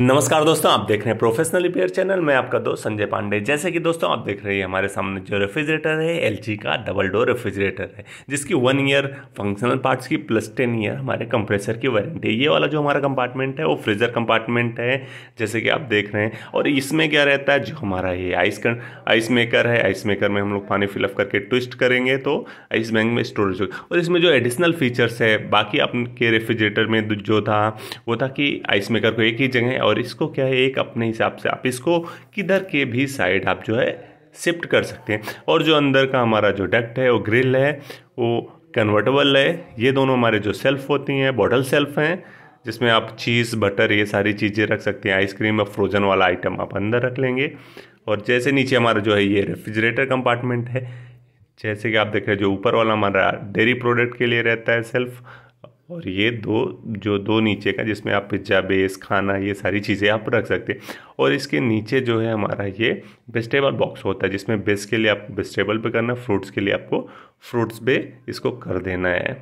नमस्कार दोस्तों आप देख रहे हैं प्रोफेशनल रिपेयर चैनल मैं आपका दोस्त संजय पांडे जैसे कि दोस्तों आप देख रहे हैं हमारे सामने जो रेफ्रिजरेटर है एल का डबल डोर रेफ्रिजरेटर है जिसकी वन ईयर फंक्शनल पार्ट्स की प्लस टेन ईयर हमारे कंप्रेसर की वारंटी है ये वाला जो हमारा कंपार्टमेंट है वो फ्रीजर कंपार्टमेंट है जैसे कि आप देख रहे हैं और इसमें क्या रहता है जो हमारा ये आइस कर, आइस मेकर है आइस मेकर में हम लोग पानी फिलअप करके ट्विस्ट करेंगे तो आइस बैंक में स्टोरेज होगा और इसमें जो एडिशनल फीचर्स है बाकी आपके रेफ्रिजरेटर में जो था वो था कि आइस मेकर को एक ही जगह और इसको क्या है एक अपने हिसाब से आप इसको किधर के भी साइड आप जो है शिफ्ट कर सकते हैं और जो अंदर का हमारा जो डक्ट है वो ग्रिल है वो कन्वर्टेबल है ये दोनों हमारे जो सेल्फ होती हैं बॉटल सेल्फ हैं जिसमें आप चीज़ बटर ये सारी चीज़ें रख सकते हैं आइसक्रीम और फ्रोजन वाला आइटम आप अंदर रख लेंगे और जैसे नीचे हमारा जो है ये रेफ्रिजरेटर कंपार्टमेंट है जैसे कि आप देख रहे हैं जो ऊपर वाला हमारा डेयरी प्रोडक्ट के लिए रहता है सेल्फ और ये दो जो दो नीचे का जिसमें आप पिज्ज़ा बेस खाना ये सारी चीज़ें आप रख सकते हैं और इसके नीचे जो है हमारा ये वेजिटेबल बॉक्स होता है जिसमें बेस के लिए आपको वेजिटेबल पे करना है फ्रूट्स के लिए आपको फ्रूट्स पे इसको कर देना है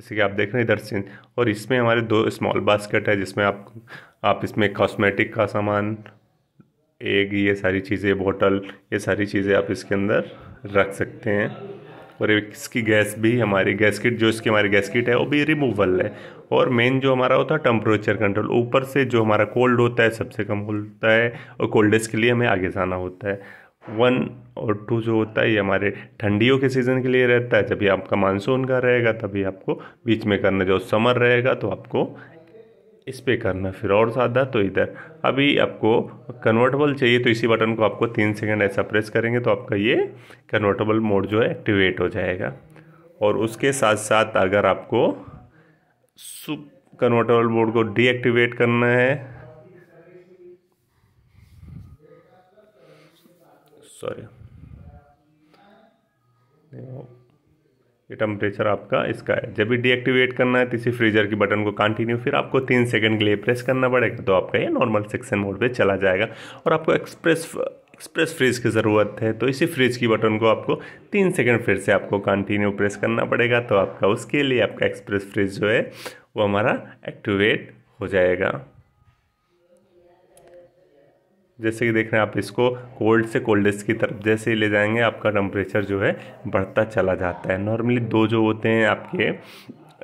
जैसे कि आप देख रहे हैं इधर से और इसमें हमारे दो स्मॉल बास्केट है जिसमें आप आप इसमें कॉस्मेटिक का सामान एग ये सारी चीज़ें बोतल ये सारी चीज़ें आप इसके अंदर रख सकते हैं और इसकी गैस भी हमारी गैस किट जो इसकी हमारी गैस किट है वो भी रिमूवल है और मेन जो हमारा होता है टेम्परेचर कंट्रोल ऊपर से जो हमारा कोल्ड होता है सबसे कम होता है और कोल्डेस्ट के लिए हमें आगे जाना होता है वन और टू जो होता है ये हमारे ठंडियों के सीज़न के लिए रहता है जब ये आपका मानसून का रहेगा तभी आपको बीच में करना जो समर रहेगा तो आपको इस पर करना फिर और ज़्यादा तो इधर अभी आपको कन्वर्टेबल चाहिए तो इसी बटन को आपको तीन सेकंड ऐसा प्रेस करेंगे तो आपका ये कन्वर्टेबल मोड जो है एक्टिवेट हो जाएगा और उसके साथ साथ अगर आपको सुप कन्वर्टेबल मोड को डीएक्टिवेट करना है सॉरी ये टेम्परेचर आपका इसका है जब भी डीएक्टिवेट करना है तो इसी फ्रीजर की बटन को कंटिन्यू फिर आपको तीन सेकंड के लिए प्रेस करना पड़ेगा तो आपका ये नॉर्मल सेक्शन मोड पे चला जाएगा और आपको एक्सप्रेस एक्सप्रेस फ्रिज की ज़रूरत है तो इसी फ्रिज की बटन को आपको तीन सेकंड फिर से आपको कंटिन्यू प्रेस करना पड़ेगा तो आपका उसके लिए आपका एक्सप्रेस फ्रिज जो है वो हमारा एक्टिवेट हो जाएगा जैसे कि देख रहे हैं आप इसको कोल्ड से कोल्डेस्ट की तरफ जैसे ही ले जाएंगे आपका टेम्परेचर जो है बढ़ता चला जाता है नॉर्मली दो जो होते हैं आपके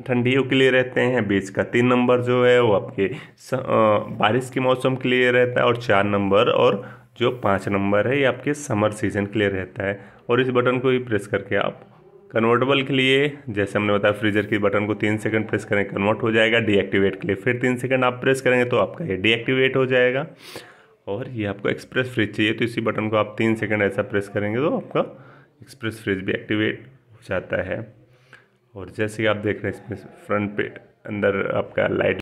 ठंडियों के लिए रहते हैं बीच का तीन नंबर जो है वो आपके स, आ, बारिश के मौसम के लिए रहता है और चार नंबर और जो पाँच नंबर है ये आपके समर सीजन के लिए रहता है और इस बटन को ही प्रेस करके आप कन्वर्टेबल के लिए जैसे हमने बताया फ्रीजर के बटन को तीन सेकंड प्रेस करें कन्वर्ट हो जाएगा डीएक्टिवेट के लिए फिर तीन सेकंड आप प्रेस करेंगे तो आपका ये डीएक्टिवेट हो जाएगा और ये आपको एक्सप्रेस फ्रिज चाहिए तो इसी बटन को आप तीन सेकंड ऐसा प्रेस करेंगे तो आपका एक्सप्रेस फ्रिज भी एक्टिवेट हो जाता है और जैसे कि आप देख रहे हैं इसमें फ्रंट पे अंदर आपका लाइट